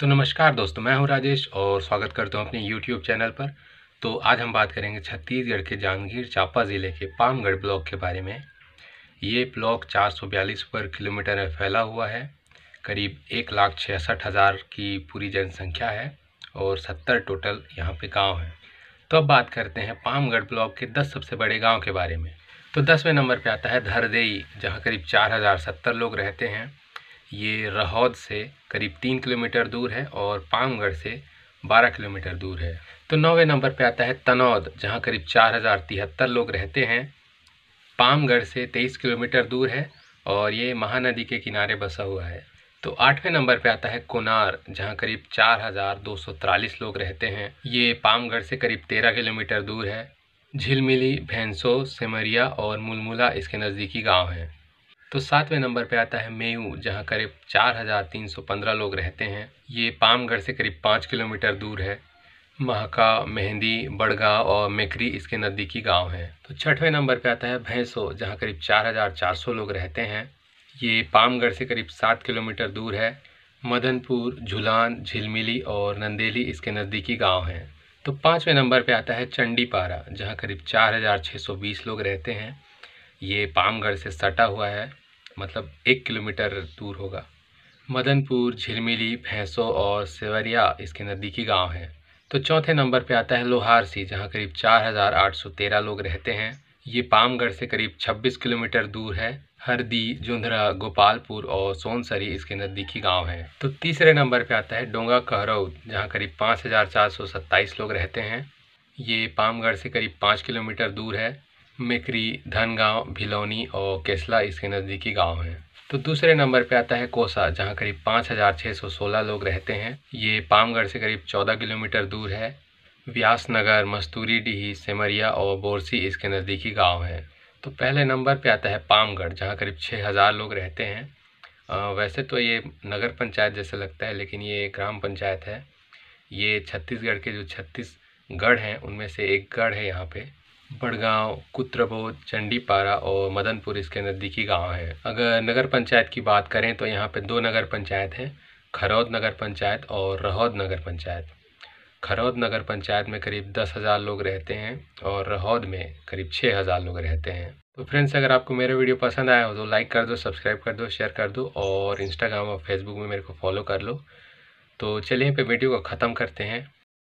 तो नमस्कार दोस्तों मैं हूं राजेश और स्वागत करता हूं अपने यूट्यूब चैनल पर तो आज हम बात करेंगे छत्तीसगढ़ के जांजगीर चांपा ज़िले के पामगढ़ ब्लॉक के बारे में ये ब्लॉक 442 वर्ग किलोमीटर में फैला हुआ है करीब एक लाख छियासठ हज़ार की पूरी जनसंख्या है और सत्तर टोटल यहाँ पे गांव हैं तो अब बात करते हैं पामगढ़ ब्लॉक के दस सबसे बड़े गाँव के बारे में तो दसवें नंबर पर आता है धरदेई जहाँ करीब चार लोग रहते हैं ये रहौद से करीब तीन किलोमीटर दूर है और पामगढ़ से बारह किलोमीटर दूर है तो नौवे नंबर पे आता है तनौद जहाँ करीब चार हज़ार तिहत्तर लोग रहते हैं पामगढ़ से तेईस किलोमीटर दूर है और ये महानदी के किनारे बसा हुआ है तो आठवें नंबर पे आता है कोनार जहाँ करीब चार हज़ार दो सौ तिरालीस लोग रहते हैं ये पामगढ़ से करीब तेरह किलोमीटर दूर है झिलमिली भैंसो सेमरिया और मुलमुला इसके नज़दीकी गांव हैं तो सातवें नंबर पे आता है मेयू जहाँ करीब 4,315 लोग रहते हैं ये पामगढ़ से करीब पाँच किलोमीटर दूर है महाका मेहंदी बड़गा और मेकरी इसके नज़दीकी गांव हैं तो छठवें नंबर पे आता है भैंसो जहाँ करीब 4,400 लोग रहते हैं ये पामगढ़ से करीब सात किलोमीटर दूर है मदनपुर झुलान झिलमिली और नंदेली इसके नज़दीकी गाँव हैं तो पाँचवें नंबर पर आता है चंडीपारा जहाँ करीब चार लोग रहते हैं ये पामगढ़ से सटा हुआ है मतलब एक किलोमीटर दूर होगा मदनपुर झिलमिली भैंसो और सेवरिया इसके नज़दीकी गांव हैं तो चौथे नंबर पे आता है लोहारसी जहां करीब 4,813 लोग रहते हैं ये पामगढ़ से करीब 26 किलोमीटर दूर है हरदी जुंधरा गोपालपुर और सोनसरी इसके नज़दीकी गांव हैं तो तीसरे नंबर पे आता है डोंगा कहरौद जहाँ करीब पाँच लोग रहते हैं ये पामगढ़ से करीब 5 किलोमीटर दूर है मेकरी धनगांव भिलौनी और केसला इसके नज़दीकी गांव हैं तो दूसरे नंबर पे आता है कोसा जहां करीब 5,616 लोग रहते हैं ये पामगढ़ से करीब 14 किलोमीटर दूर है व्यास नगर मस्तूरी डीही सेमरिया और बोरसी इसके नज़दीकी गांव हैं तो पहले नंबर पे आता है पामगढ़ जहाँ करीब 6,000 लोग रहते हैं आ, वैसे तो ये नगर पंचायत जैसे लगता है लेकिन ये ग्राम पंचायत है ये छत्तीसगढ़ के जो छत्तीसगढ़ हैं उनमें से एक गढ़ है यहाँ पर बड़गांव कुत्रबोध चंडीपारा और मदनपुर इसके नज़दीकी गांव है अगर नगर पंचायत की बात करें तो यहाँ पे दो नगर पंचायत हैं खरौद नगर पंचायत और रहौद नगर पंचायत खरौद नगर पंचायत में करीब दस हज़ार लोग रहते हैं और रहौद में करीब छः हज़ार लोग रहते हैं तो फ्रेंड्स अगर आपको मेरा वीडियो पसंद आया हो तो लाइक कर दो सब्सक्राइब कर दो शेयर कर दो और इंस्टाग्राम और फेसबुक में मेरे को फॉलो कर लो तो चलिए पे वीडियो को ख़त्म करते हैं